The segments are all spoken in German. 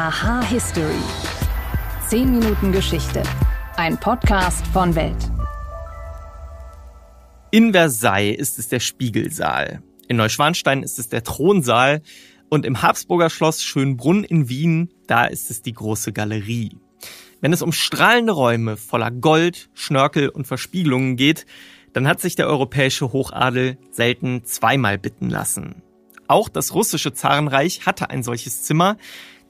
Aha History. 10 Minuten Geschichte. Ein Podcast von Welt. In Versailles ist es der Spiegelsaal. In Neuschwanstein ist es der Thronsaal. Und im Habsburger Schloss Schönbrunn in Wien, da ist es die große Galerie. Wenn es um strahlende Räume voller Gold, Schnörkel und Verspiegelungen geht, dann hat sich der europäische Hochadel selten zweimal bitten lassen. Auch das russische Zarenreich hatte ein solches Zimmer,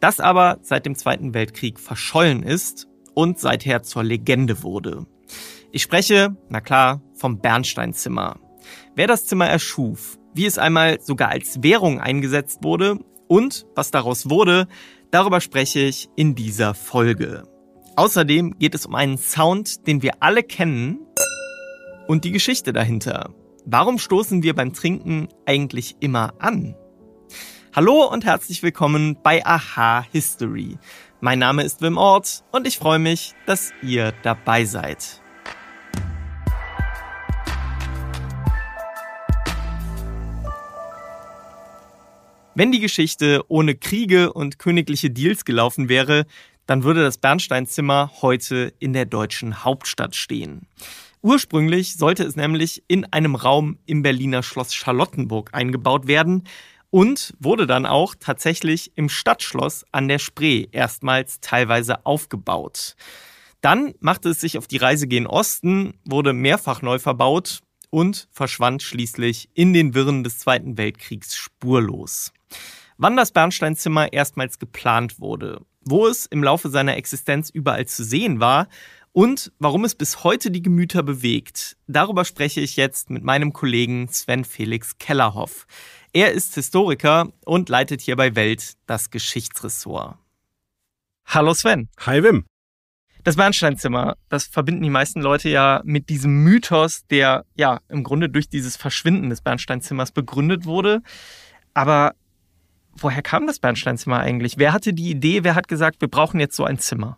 das aber seit dem Zweiten Weltkrieg verschollen ist und seither zur Legende wurde. Ich spreche, na klar, vom Bernsteinzimmer. Wer das Zimmer erschuf, wie es einmal sogar als Währung eingesetzt wurde und was daraus wurde, darüber spreche ich in dieser Folge. Außerdem geht es um einen Sound, den wir alle kennen und die Geschichte dahinter. Warum stoßen wir beim Trinken eigentlich immer an? Hallo und herzlich willkommen bei Aha History. Mein Name ist Wim Ort und ich freue mich, dass ihr dabei seid. Wenn die Geschichte ohne Kriege und königliche Deals gelaufen wäre, dann würde das Bernsteinzimmer heute in der deutschen Hauptstadt stehen. Ursprünglich sollte es nämlich in einem Raum im Berliner Schloss Charlottenburg eingebaut werden, und wurde dann auch tatsächlich im Stadtschloss an der Spree erstmals teilweise aufgebaut. Dann machte es sich auf die Reise gen Osten, wurde mehrfach neu verbaut und verschwand schließlich in den Wirren des Zweiten Weltkriegs spurlos. Wann das Bernsteinzimmer erstmals geplant wurde, wo es im Laufe seiner Existenz überall zu sehen war und warum es bis heute die Gemüter bewegt, darüber spreche ich jetzt mit meinem Kollegen Sven Felix Kellerhoff. Er ist Historiker und leitet hier bei Welt das Geschichtsressort. Hallo Sven. Hi Wim. Das Bernsteinzimmer, das verbinden die meisten Leute ja mit diesem Mythos, der ja im Grunde durch dieses Verschwinden des Bernsteinzimmers begründet wurde. Aber woher kam das Bernsteinzimmer eigentlich? Wer hatte die Idee? Wer hat gesagt, wir brauchen jetzt so ein Zimmer?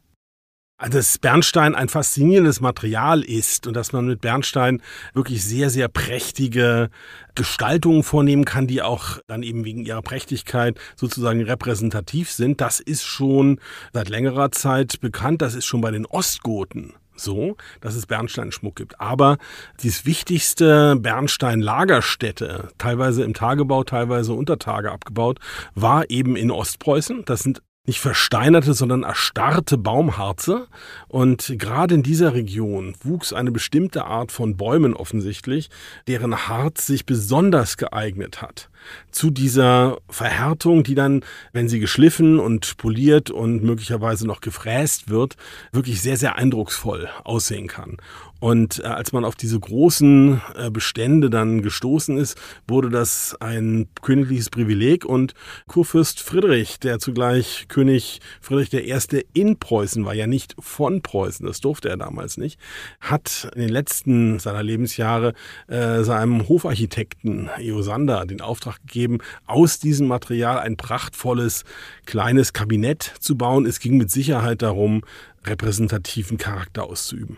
dass Bernstein ein faszinierendes Material ist und dass man mit Bernstein wirklich sehr, sehr prächtige Gestaltungen vornehmen kann, die auch dann eben wegen ihrer Prächtigkeit sozusagen repräsentativ sind. Das ist schon seit längerer Zeit bekannt. Das ist schon bei den Ostgoten so, dass es Bernsteinschmuck gibt. Aber die wichtigste Bernstein-Lagerstätte, teilweise im Tagebau, teilweise unter Tage abgebaut, war eben in Ostpreußen. Das sind nicht versteinerte, sondern erstarrte Baumharze. Und gerade in dieser Region wuchs eine bestimmte Art von Bäumen offensichtlich, deren Harz sich besonders geeignet hat, zu dieser Verhärtung, die dann, wenn sie geschliffen und poliert und möglicherweise noch gefräst wird, wirklich sehr, sehr eindrucksvoll aussehen kann. Und äh, als man auf diese großen äh, Bestände dann gestoßen ist, wurde das ein königliches Privileg und Kurfürst Friedrich, der zugleich König Friedrich I. in Preußen war, ja nicht von Preußen, das durfte er damals nicht, hat in den letzten seiner Lebensjahre äh, seinem Hofarchitekten Eosander den Auftrag Auftrag gegeben, aus diesem Material ein prachtvolles kleines Kabinett zu bauen. Es ging mit Sicherheit darum, repräsentativen Charakter auszuüben.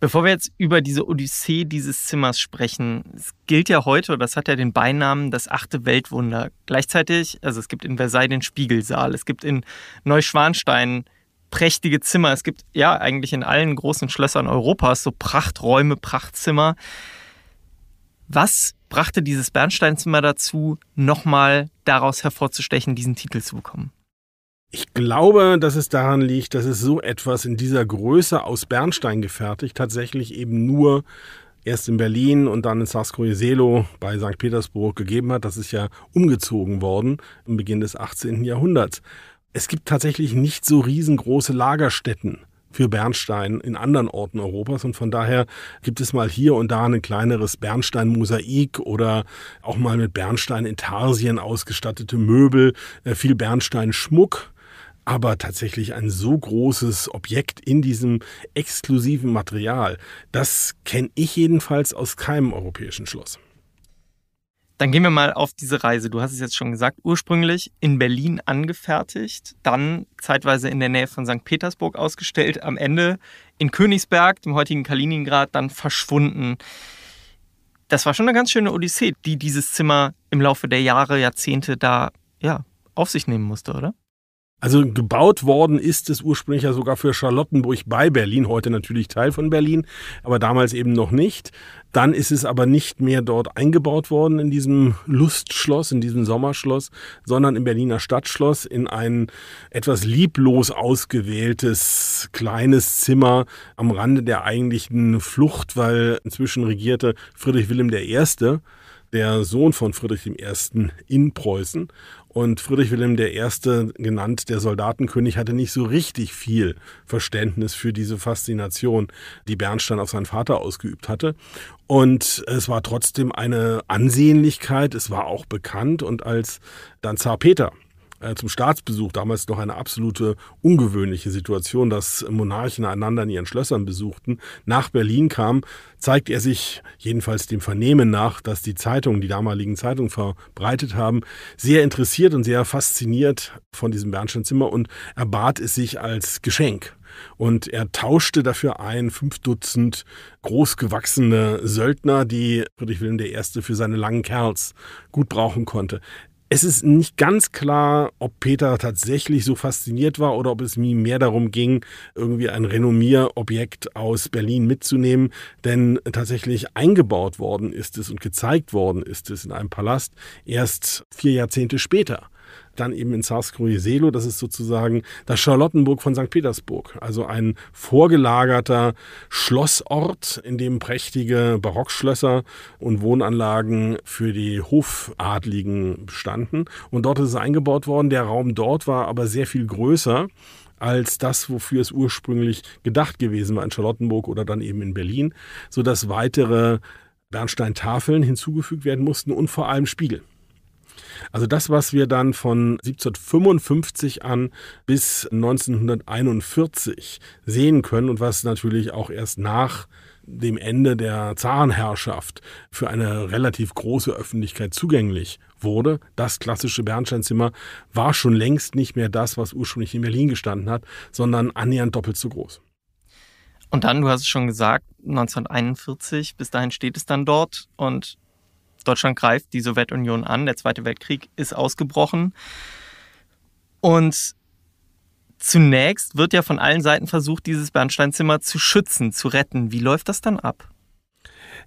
Bevor wir jetzt über diese Odyssee dieses Zimmers sprechen, es gilt ja heute, das hat ja den Beinamen, das achte Weltwunder. Gleichzeitig, also es gibt in Versailles den Spiegelsaal, es gibt in Neuschwanstein prächtige Zimmer, es gibt ja eigentlich in allen großen Schlössern Europas so Prachträume, Prachtzimmer. Was brachte dieses Bernsteinzimmer dazu, nochmal daraus hervorzustechen, diesen Titel zu bekommen? Ich glaube, dass es daran liegt, dass es so etwas in dieser Größe aus Bernstein gefertigt tatsächlich eben nur erst in Berlin und dann in Sarskoje Selo bei St. Petersburg gegeben hat. Das ist ja umgezogen worden im Beginn des 18. Jahrhunderts. Es gibt tatsächlich nicht so riesengroße Lagerstätten für Bernstein in anderen Orten Europas. Und von daher gibt es mal hier und da ein kleineres Bernstein-Mosaik oder auch mal mit Bernstein-Intarsien ausgestattete Möbel, äh, viel Bernstein-Schmuck. Aber tatsächlich ein so großes Objekt in diesem exklusiven Material, das kenne ich jedenfalls aus keinem europäischen Schloss. Dann gehen wir mal auf diese Reise. Du hast es jetzt schon gesagt, ursprünglich in Berlin angefertigt, dann zeitweise in der Nähe von St. Petersburg ausgestellt, am Ende in Königsberg, dem heutigen Kaliningrad, dann verschwunden. Das war schon eine ganz schöne Odyssee, die dieses Zimmer im Laufe der Jahre, Jahrzehnte da ja, auf sich nehmen musste, oder? Also gebaut worden ist es ursprünglich ja sogar für Charlottenburg bei Berlin, heute natürlich Teil von Berlin, aber damals eben noch nicht. Dann ist es aber nicht mehr dort eingebaut worden in diesem Lustschloss, in diesem Sommerschloss, sondern im Berliner Stadtschloss in ein etwas lieblos ausgewähltes kleines Zimmer am Rande der eigentlichen Flucht, weil inzwischen regierte Friedrich Wilhelm I der Sohn von Friedrich I. in Preußen. Und Friedrich Wilhelm I., genannt der Soldatenkönig, hatte nicht so richtig viel Verständnis für diese Faszination, die Bernstein auf seinen Vater ausgeübt hatte. Und es war trotzdem eine Ansehnlichkeit, es war auch bekannt. Und als dann Zar Peter äh, zum Staatsbesuch, damals noch eine absolute ungewöhnliche Situation, dass Monarchen einander in ihren Schlössern besuchten, nach Berlin kam, zeigt er sich jedenfalls dem Vernehmen nach, dass die Zeitungen, die damaligen Zeitungen verbreitet haben, sehr interessiert und sehr fasziniert von diesem Bernsteinzimmer und erbat es sich als Geschenk. Und er tauschte dafür ein fünf Dutzend großgewachsene Söldner, die Friedrich Wilhelm I. für seine langen Kerls gut brauchen konnte. Es ist nicht ganz klar, ob Peter tatsächlich so fasziniert war oder ob es mir mehr darum ging, irgendwie ein Renommierobjekt aus Berlin mitzunehmen, denn tatsächlich eingebaut worden ist es und gezeigt worden ist es in einem Palast erst vier Jahrzehnte später dann eben in Sarskoje Selo, das ist sozusagen das Charlottenburg von St. Petersburg, also ein vorgelagerter Schlossort, in dem prächtige Barockschlösser und Wohnanlagen für die Hofadligen bestanden und dort ist es eingebaut worden. Der Raum dort war aber sehr viel größer als das, wofür es ursprünglich gedacht gewesen war in Charlottenburg oder dann eben in Berlin, sodass weitere Bernsteintafeln hinzugefügt werden mussten und vor allem Spiegel. Also das, was wir dann von 1755 an bis 1941 sehen können und was natürlich auch erst nach dem Ende der Zarenherrschaft für eine relativ große Öffentlichkeit zugänglich wurde. Das klassische Bernsteinzimmer war schon längst nicht mehr das, was ursprünglich in Berlin gestanden hat, sondern annähernd doppelt so groß. Und dann, du hast es schon gesagt, 1941, bis dahin steht es dann dort und Deutschland greift die Sowjetunion an, der Zweite Weltkrieg ist ausgebrochen. Und zunächst wird ja von allen Seiten versucht, dieses Bernsteinzimmer zu schützen, zu retten. Wie läuft das dann ab?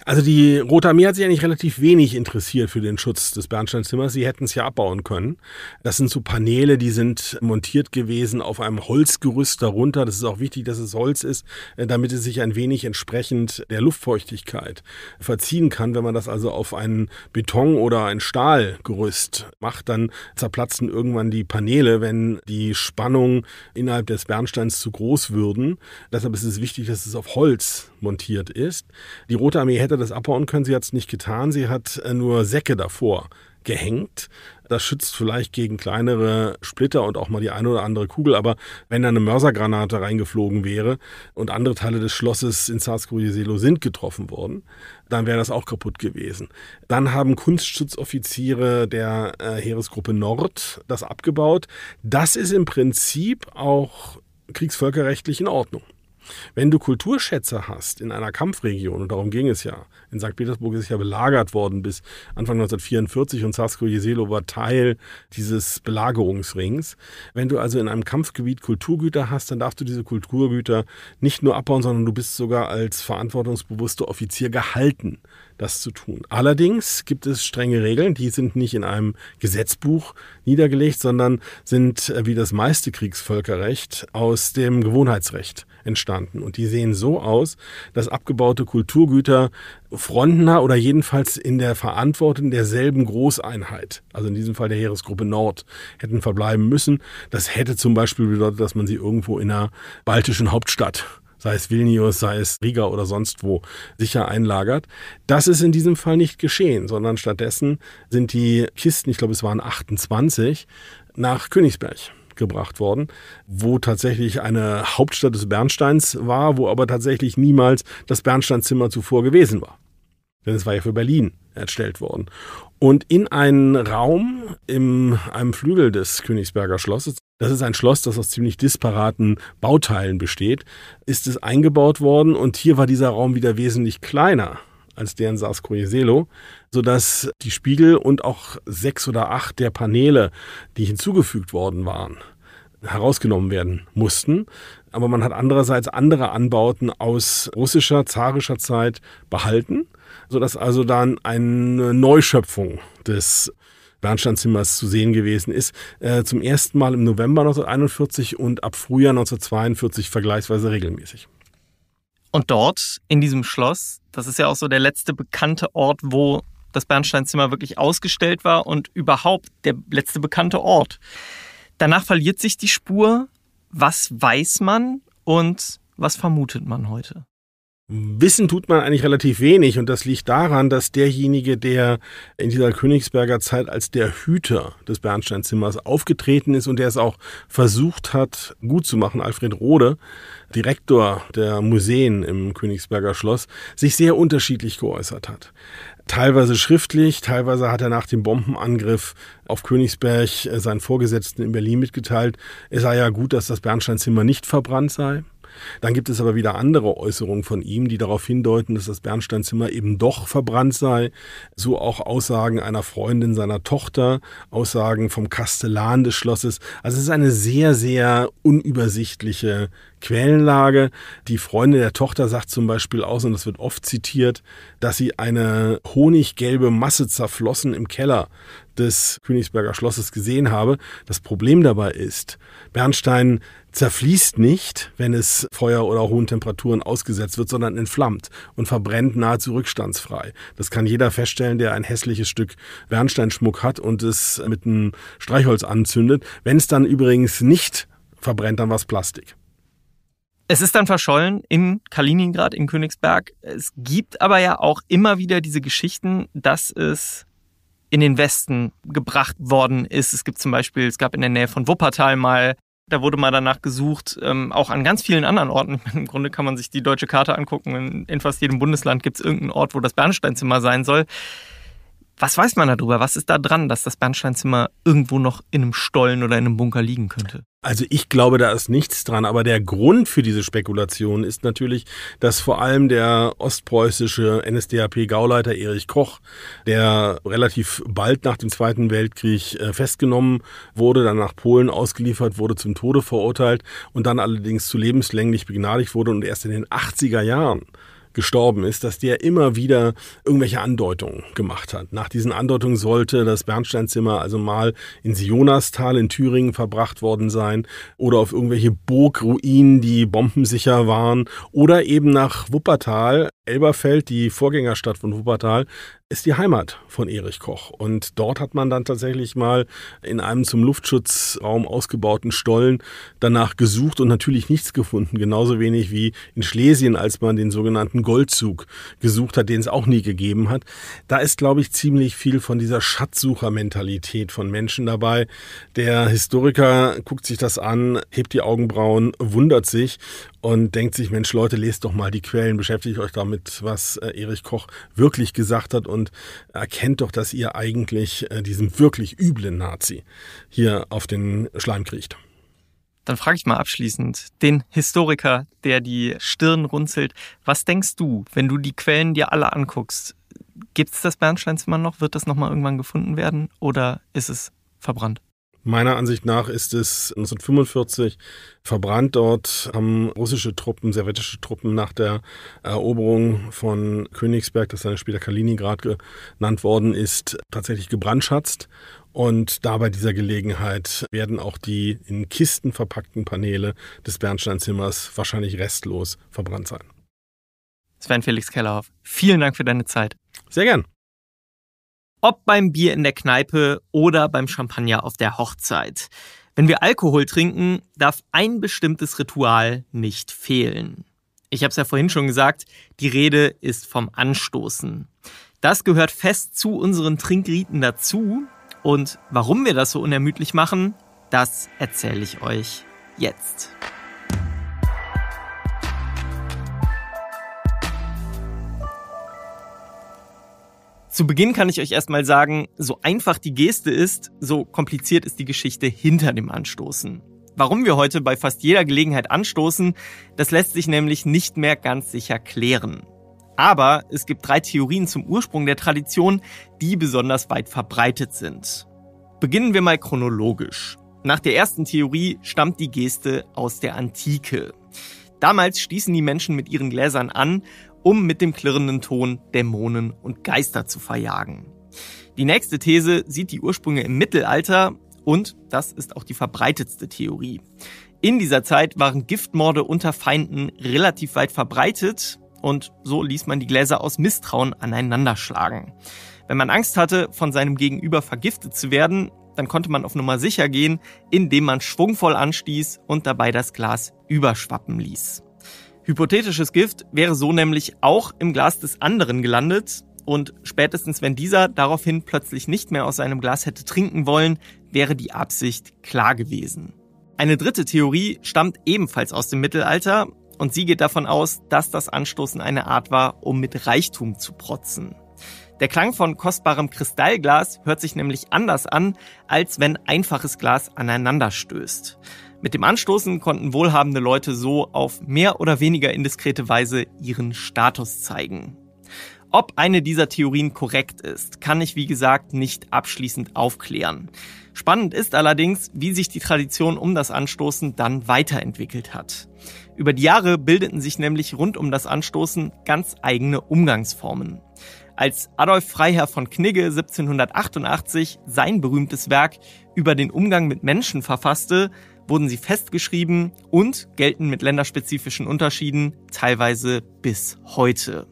Also die Rote Armee hat sich eigentlich relativ wenig interessiert für den Schutz des Bernsteinzimmers. Sie hätten es ja abbauen können. Das sind so Paneele, die sind montiert gewesen auf einem Holzgerüst darunter. Das ist auch wichtig, dass es Holz ist, äh, damit es sich ein wenig entsprechend der Luftfeuchtigkeit verziehen kann. Wenn man das also auf einen Beton oder ein Stahlgerüst macht, dann zerplatzen irgendwann die Paneele, wenn die Spannung innerhalb des Bernsteins zu groß würden. Deshalb ist es wichtig, dass es auf Holz montiert ist. Die Rote Armee hätte das abbauen können. Sie hat es nicht getan. Sie hat äh, nur Säcke davor gehängt. Das schützt vielleicht gegen kleinere Splitter und auch mal die eine oder andere Kugel, aber wenn da eine Mörsergranate reingeflogen wäre und andere Teile des Schlosses in Sarskoje-Selo sind getroffen worden, dann wäre das auch kaputt gewesen. Dann haben Kunstschutzoffiziere der äh, Heeresgruppe Nord das abgebaut. Das ist im Prinzip auch kriegsvölkerrechtlich in Ordnung. Wenn du Kulturschätze hast in einer Kampfregion, und darum ging es ja, in St. Petersburg ist es ja belagert worden bis Anfang 1944 und Sasko Jeselo war Teil dieses Belagerungsrings. Wenn du also in einem Kampfgebiet Kulturgüter hast, dann darfst du diese Kulturgüter nicht nur abbauen, sondern du bist sogar als verantwortungsbewusster Offizier gehalten das zu tun. Allerdings gibt es strenge Regeln, die sind nicht in einem Gesetzbuch niedergelegt, sondern sind, äh, wie das meiste Kriegsvölkerrecht, aus dem Gewohnheitsrecht entstanden. Und die sehen so aus, dass abgebaute Kulturgüter frontnah oder jedenfalls in der Verantwortung derselben Großeinheit, also in diesem Fall der Heeresgruppe Nord, hätten verbleiben müssen. Das hätte zum Beispiel bedeutet, dass man sie irgendwo in einer baltischen Hauptstadt sei es Vilnius, sei es Riga oder sonst wo, sicher einlagert. Das ist in diesem Fall nicht geschehen, sondern stattdessen sind die Kisten, ich glaube es waren 28, nach Königsberg gebracht worden, wo tatsächlich eine Hauptstadt des Bernsteins war, wo aber tatsächlich niemals das Bernsteinzimmer zuvor gewesen war. Denn es war ja für Berlin erstellt worden. Und in einen Raum in einem Flügel des Königsberger Schlosses, das ist ein Schloss, das aus ziemlich disparaten Bauteilen besteht, ist es eingebaut worden und hier war dieser Raum wieder wesentlich kleiner als deren Sars Coeselo, sodass die Spiegel und auch sechs oder acht der Paneele, die hinzugefügt worden waren, herausgenommen werden mussten. Aber man hat andererseits andere Anbauten aus russischer, zarischer Zeit behalten sodass also dann eine Neuschöpfung des Bernsteinzimmers zu sehen gewesen ist. Äh, zum ersten Mal im November 1941 und ab Frühjahr 1942 vergleichsweise regelmäßig. Und dort, in diesem Schloss, das ist ja auch so der letzte bekannte Ort, wo das Bernsteinzimmer wirklich ausgestellt war und überhaupt der letzte bekannte Ort. Danach verliert sich die Spur. Was weiß man und was vermutet man heute? Wissen tut man eigentlich relativ wenig und das liegt daran, dass derjenige, der in dieser Königsberger Zeit als der Hüter des Bernsteinzimmers aufgetreten ist und der es auch versucht hat, gut zu machen, Alfred Rode, Direktor der Museen im Königsberger Schloss, sich sehr unterschiedlich geäußert hat. Teilweise schriftlich, teilweise hat er nach dem Bombenangriff auf Königsberg äh, seinen Vorgesetzten in Berlin mitgeteilt, es sei ja gut, dass das Bernsteinzimmer nicht verbrannt sei. Dann gibt es aber wieder andere Äußerungen von ihm, die darauf hindeuten, dass das Bernsteinzimmer eben doch verbrannt sei. So auch Aussagen einer Freundin seiner Tochter, Aussagen vom Kastellan des Schlosses. Also es ist eine sehr, sehr unübersichtliche Quellenlage. Die Freundin der Tochter sagt zum Beispiel aus, und das wird oft zitiert, dass sie eine honiggelbe Masse zerflossen im Keller des Königsberger Schlosses gesehen habe. Das Problem dabei ist, Bernstein zerfließt nicht, wenn es Feuer oder hohen Temperaturen ausgesetzt wird, sondern entflammt und verbrennt nahezu rückstandsfrei. Das kann jeder feststellen, der ein hässliches Stück Bernsteinschmuck hat und es mit einem Streichholz anzündet. Wenn es dann übrigens nicht verbrennt, dann war es Plastik. Es ist dann verschollen in Kaliningrad, in Königsberg. Es gibt aber ja auch immer wieder diese Geschichten, dass es in den Westen gebracht worden ist. Es gibt zum Beispiel, es gab in der Nähe von Wuppertal mal, da wurde mal danach gesucht, ähm, auch an ganz vielen anderen Orten. Im Grunde kann man sich die deutsche Karte angucken. In, in fast jedem Bundesland gibt es irgendeinen Ort, wo das Bernsteinzimmer sein soll. Was weiß man darüber? Was ist da dran, dass das Bernsteinzimmer irgendwo noch in einem Stollen oder in einem Bunker liegen könnte? Also ich glaube, da ist nichts dran. Aber der Grund für diese Spekulation ist natürlich, dass vor allem der ostpreußische NSDAP-Gauleiter Erich Koch, der relativ bald nach dem Zweiten Weltkrieg äh, festgenommen wurde, dann nach Polen ausgeliefert wurde, zum Tode verurteilt und dann allerdings zu lebenslänglich begnadigt wurde und erst in den 80er Jahren gestorben ist, dass der immer wieder irgendwelche Andeutungen gemacht hat. Nach diesen Andeutungen sollte das Bernsteinzimmer also mal ins Jonastal in Thüringen verbracht worden sein oder auf irgendwelche Burgruinen, die bombensicher waren oder eben nach Wuppertal, Elberfeld, die Vorgängerstadt von Wuppertal, ist die Heimat von Erich Koch. Und dort hat man dann tatsächlich mal in einem zum Luftschutzraum ausgebauten Stollen danach gesucht und natürlich nichts gefunden. Genauso wenig wie in Schlesien, als man den sogenannten Goldzug gesucht hat, den es auch nie gegeben hat. Da ist, glaube ich, ziemlich viel von dieser Schatzsuchermentalität von Menschen dabei. Der Historiker guckt sich das an, hebt die Augenbrauen, wundert sich und denkt sich, Mensch, Leute, lest doch mal die Quellen, beschäftigt euch damit, was äh, Erich Koch wirklich gesagt hat und erkennt doch, dass ihr eigentlich äh, diesem wirklich üblen Nazi hier auf den Schleim kriegt. Dann frage ich mal abschließend den Historiker, der die Stirn runzelt. Was denkst du, wenn du die Quellen dir alle anguckst? Gibt es das Bernsteinzimmer noch? Wird das nochmal irgendwann gefunden werden? Oder ist es verbrannt? Meiner Ansicht nach ist es 1945 verbrannt. Dort haben russische Truppen, sowjetische Truppen nach der Eroberung von Königsberg, das dann später Kaliningrad genannt worden ist, tatsächlich gebrandschatzt. Und da bei dieser Gelegenheit werden auch die in Kisten verpackten Paneele des Bernsteinzimmers wahrscheinlich restlos verbrannt sein. Sven Felix Kellerhoff, vielen Dank für deine Zeit. Sehr gern. Ob beim Bier in der Kneipe oder beim Champagner auf der Hochzeit. Wenn wir Alkohol trinken, darf ein bestimmtes Ritual nicht fehlen. Ich habe es ja vorhin schon gesagt, die Rede ist vom Anstoßen. Das gehört fest zu unseren Trinkriten dazu. Und warum wir das so unermüdlich machen, das erzähle ich euch jetzt. Zu Beginn kann ich euch erstmal sagen, so einfach die Geste ist, so kompliziert ist die Geschichte hinter dem Anstoßen. Warum wir heute bei fast jeder Gelegenheit anstoßen, das lässt sich nämlich nicht mehr ganz sicher klären. Aber es gibt drei Theorien zum Ursprung der Tradition, die besonders weit verbreitet sind. Beginnen wir mal chronologisch. Nach der ersten Theorie stammt die Geste aus der Antike. Damals stießen die Menschen mit ihren Gläsern an um mit dem klirrenden Ton Dämonen und Geister zu verjagen. Die nächste These sieht die Ursprünge im Mittelalter und das ist auch die verbreitetste Theorie. In dieser Zeit waren Giftmorde unter Feinden relativ weit verbreitet und so ließ man die Gläser aus Misstrauen aneinanderschlagen. Wenn man Angst hatte, von seinem Gegenüber vergiftet zu werden, dann konnte man auf Nummer sicher gehen, indem man schwungvoll anstieß und dabei das Glas überschwappen ließ. Hypothetisches Gift wäre so nämlich auch im Glas des anderen gelandet und spätestens wenn dieser daraufhin plötzlich nicht mehr aus seinem Glas hätte trinken wollen, wäre die Absicht klar gewesen. Eine dritte Theorie stammt ebenfalls aus dem Mittelalter und sie geht davon aus, dass das Anstoßen eine Art war, um mit Reichtum zu protzen. Der Klang von kostbarem Kristallglas hört sich nämlich anders an, als wenn einfaches Glas aneinander stößt. Mit dem Anstoßen konnten wohlhabende Leute so auf mehr oder weniger indiskrete Weise ihren Status zeigen. Ob eine dieser Theorien korrekt ist, kann ich wie gesagt nicht abschließend aufklären. Spannend ist allerdings, wie sich die Tradition um das Anstoßen dann weiterentwickelt hat. Über die Jahre bildeten sich nämlich rund um das Anstoßen ganz eigene Umgangsformen. Als Adolf Freiherr von Knigge 1788 sein berühmtes Werk über den Umgang mit Menschen verfasste, wurden sie festgeschrieben und gelten mit länderspezifischen Unterschieden teilweise bis heute.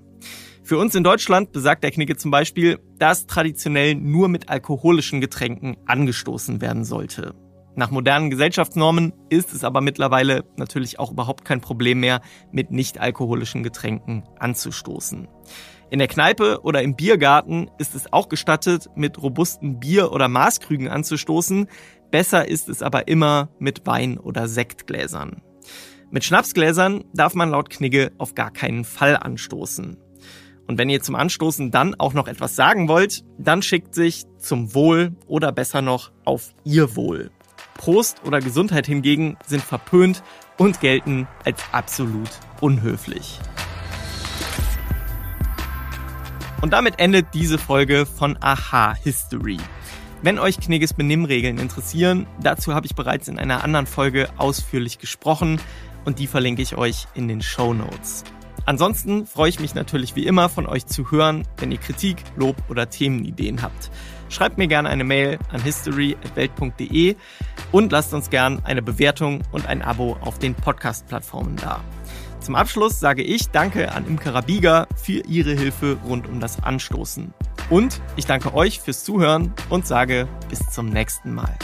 Für uns in Deutschland besagt der Knicke zum Beispiel, dass traditionell nur mit alkoholischen Getränken angestoßen werden sollte. Nach modernen Gesellschaftsnormen ist es aber mittlerweile natürlich auch überhaupt kein Problem mehr, mit nicht alkoholischen Getränken anzustoßen. In der Kneipe oder im Biergarten ist es auch gestattet, mit robusten Bier- oder Maßkrügen anzustoßen. Besser ist es aber immer mit Wein- oder Sektgläsern. Mit Schnapsgläsern darf man laut Knigge auf gar keinen Fall anstoßen. Und wenn ihr zum Anstoßen dann auch noch etwas sagen wollt, dann schickt sich zum Wohl oder besser noch auf ihr Wohl. Prost oder Gesundheit hingegen sind verpönt und gelten als absolut unhöflich. Und damit endet diese Folge von Aha History. Wenn euch Knigges Benimmregeln interessieren, dazu habe ich bereits in einer anderen Folge ausführlich gesprochen und die verlinke ich euch in den Show Notes. Ansonsten freue ich mich natürlich wie immer von euch zu hören, wenn ihr Kritik, Lob oder Themenideen habt. Schreibt mir gerne eine Mail an history@welt.de und lasst uns gerne eine Bewertung und ein Abo auf den Podcast Plattformen da. Zum Abschluss sage ich Danke an Imkara Bieger für ihre Hilfe rund um das Anstoßen. Und ich danke euch fürs Zuhören und sage bis zum nächsten Mal.